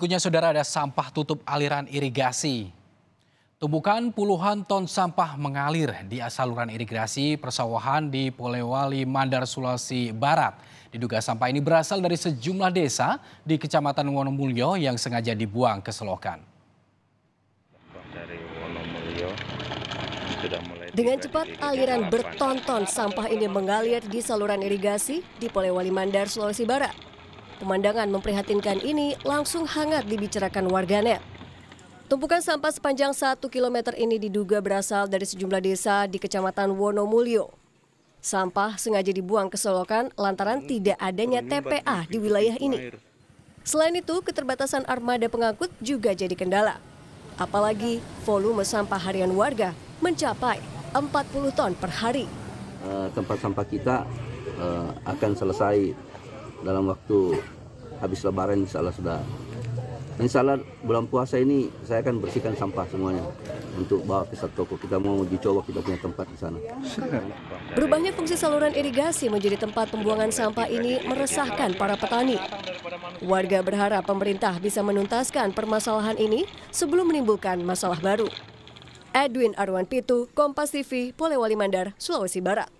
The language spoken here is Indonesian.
Berikutnya saudara ada sampah tutup aliran irigasi. Tumbukan puluhan ton sampah mengalir di saluran irigasi persawahan di Polewali Mandar Sulawesi Barat. Diduga sampah ini berasal dari sejumlah desa di Kecamatan Wonomulyo yang sengaja dibuang ke selokan. Dari Wonomulyo sudah mulai dengan cepat aliran bertonton sampah ini mengalir di saluran irigasi di Polewali Mandar Sulawesi Barat. Pemandangan memprihatinkan ini langsung hangat dibicarakan warganet. Tumpukan sampah sepanjang 1 km ini diduga berasal dari sejumlah desa di Kecamatan Wonomulyo. Sampah sengaja dibuang ke selokan lantaran hmm, tidak adanya TPA di wilayah ini. Selain itu, keterbatasan armada pengangkut juga jadi kendala. Apalagi volume sampah harian warga mencapai 40 ton per hari. Eh, tempat sampah kita eh, akan selesai dalam waktu habis lebaran insya Allah sudah Insya Allah bulan puasa ini saya akan bersihkan sampah semuanya untuk bawa ke satu toko. Kita mau dicoba kita punya tempat di sana. Berubahnya fungsi saluran irigasi menjadi tempat pembuangan sampah ini meresahkan para petani. Warga berharap pemerintah bisa menuntaskan permasalahan ini sebelum menimbulkan masalah baru. Edwin Arwan Pitu, Kompas TV, Polewali Mandar, Sulawesi Barat.